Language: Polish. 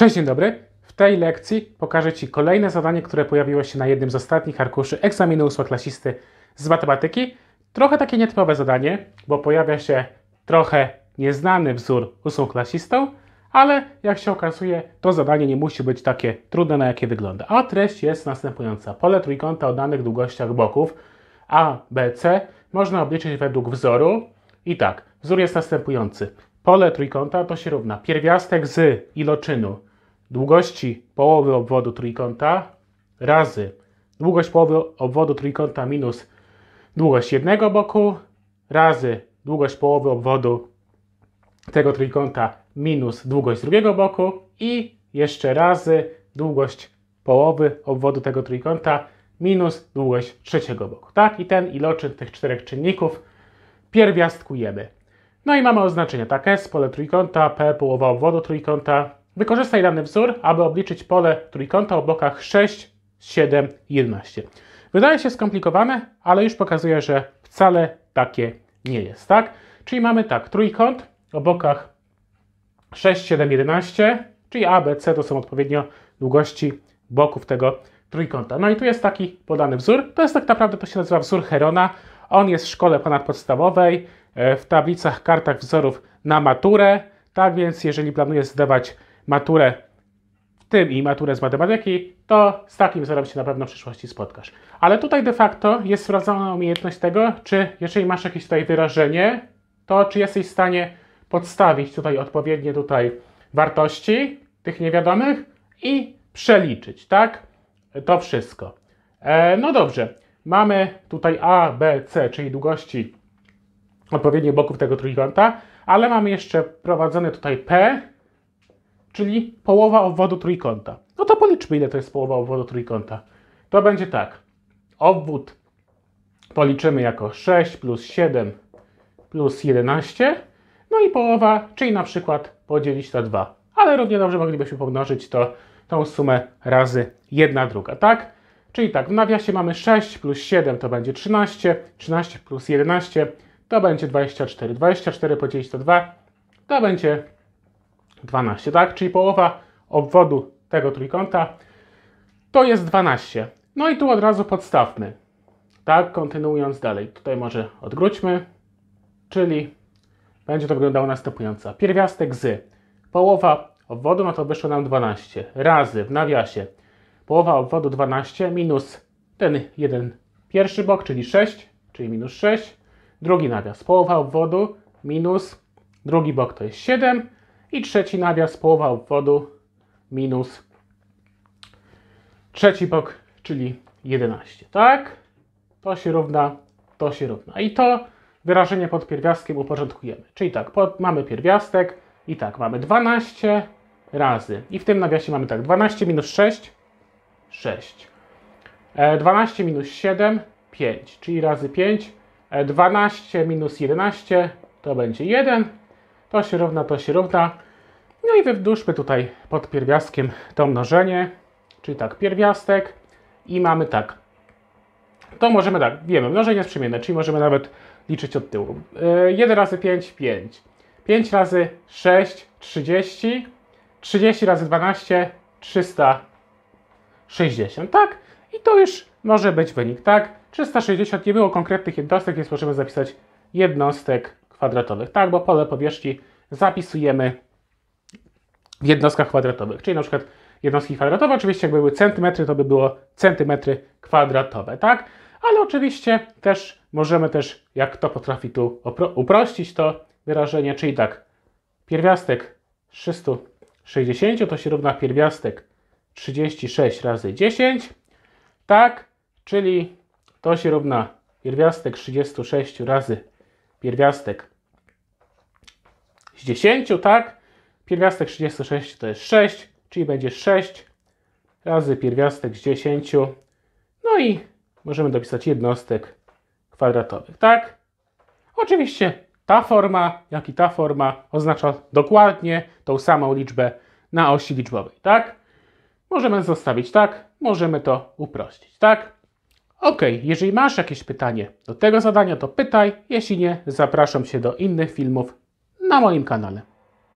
Cześć, dzień dobry. W tej lekcji pokażę Ci kolejne zadanie, które pojawiło się na jednym z ostatnich arkuszy egzaminu ósmoklasisty z matematyki. Trochę takie nietypowe zadanie, bo pojawia się trochę nieznany wzór ósmoklasistą, ale jak się okazuje, to zadanie nie musi być takie trudne, na jakie wygląda. A treść jest następująca. Pole trójkąta o danych długościach boków A, B, C można obliczyć według wzoru. I tak, wzór jest następujący. Pole trójkąta to się równa pierwiastek z iloczynu długości połowy obwodu trójkąta razy długość połowy obwodu trójkąta minus długość jednego boku razy długość połowy obwodu tego trójkąta minus długość drugiego boku i jeszcze razy długość połowy obwodu tego trójkąta minus długość trzeciego boku. Tak? I ten iloczyn tych czterech czynników pierwiastkujemy. No i mamy oznaczenie tak S, pole trójkąta, P, połowa obwodu trójkąta, Wykorzystaj dany wzór, aby obliczyć pole trójkąta o bokach 6, 7, 11. Wydaje się skomplikowane, ale już pokazuje, że wcale takie nie jest, tak? Czyli mamy tak, trójkąt o bokach 6, 7, 11, czyli A, B, C to są odpowiednio długości boków tego trójkąta. No i tu jest taki podany wzór. To jest tak naprawdę, to się nazywa wzór Herona. On jest w szkole ponadpodstawowej, e, w tablicach, kartach wzorów na maturę. Tak więc, jeżeli planujesz zdawać maturę, w tym i maturę z matematyki, to z takim wzorem się na pewno w przyszłości spotkasz. Ale tutaj de facto jest sprawdzona umiejętność tego, czy jeżeli masz jakieś tutaj wyrażenie, to czy jesteś w stanie podstawić tutaj odpowiednie tutaj wartości tych niewiadomych i przeliczyć, tak? To wszystko. E, no dobrze, mamy tutaj A, B, C, czyli długości odpowiednich boków tego trójkąta, ale mamy jeszcze prowadzone tutaj P, czyli połowa obwodu trójkąta. No to policzmy, ile to jest połowa obwodu trójkąta. To będzie tak. Obwód policzymy jako 6 plus 7 plus 11, no i połowa, czyli na przykład podzielić na 2. Ale równie dobrze moglibyśmy pomnożyć to, tą sumę razy 1 druga, tak? Czyli tak, w nawiasie mamy 6 plus 7 to będzie 13, 13 plus 11 to będzie 24, 24 podzielić na 2 to będzie 12, tak? Czyli połowa obwodu tego trójkąta to jest 12. No i tu od razu podstawmy, tak? Kontynuując dalej. Tutaj może odwróćmy, czyli będzie to wyglądało następująco. Pierwiastek z połowa obwodu, no to wyszło nam 12, razy w nawiasie połowa obwodu 12 minus ten jeden pierwszy bok, czyli 6, czyli minus 6, drugi nawias, połowa obwodu minus drugi bok to jest 7, i trzeci nawias, połowa obwodu minus trzeci bok, czyli 11, tak? To się równa, to się równa. I to wyrażenie pod pierwiastkiem uporządkujemy. Czyli tak, pod, mamy pierwiastek i tak, mamy 12 razy. I w tym nawiasie mamy tak, 12 minus 6, 6. 12 minus 7, 5, czyli razy 5. 12 e, minus 11 to będzie 1, to się równa, to się równa. No i wydłużmy tutaj pod pierwiastkiem to mnożenie, czyli tak, pierwiastek i mamy tak. To możemy tak, wiemy, mnożenie jest przemienne, czyli możemy nawet liczyć od tyłu. 1 yy, razy 5, 5. 5 razy 6, 30. 30 razy 12, 360, tak? I to już może być wynik, tak? 360 nie było konkretnych jednostek, więc możemy zapisać jednostek kwadratowych, tak? Bo pole powierzchni zapisujemy w jednostkach kwadratowych, czyli na przykład jednostki kwadratowe, oczywiście jakby były centymetry, to by było centymetry kwadratowe, tak? Ale oczywiście też możemy też, jak to potrafi tu uprościć to wyrażenie, czyli tak, pierwiastek 360 to się równa pierwiastek 36 razy 10, tak? Czyli to się równa pierwiastek 36 razy pierwiastek z 10, tak? Pierwiastek 36 to jest 6, czyli będzie 6 razy pierwiastek z 10. No i możemy dopisać jednostek kwadratowych, tak? Oczywiście ta forma, jak i ta forma oznacza dokładnie tą samą liczbę na osi liczbowej, tak? Możemy zostawić tak, możemy to uprościć, tak? Ok, jeżeli masz jakieś pytanie do tego zadania, to pytaj. Jeśli nie, zapraszam się do innych filmów na moim kanale.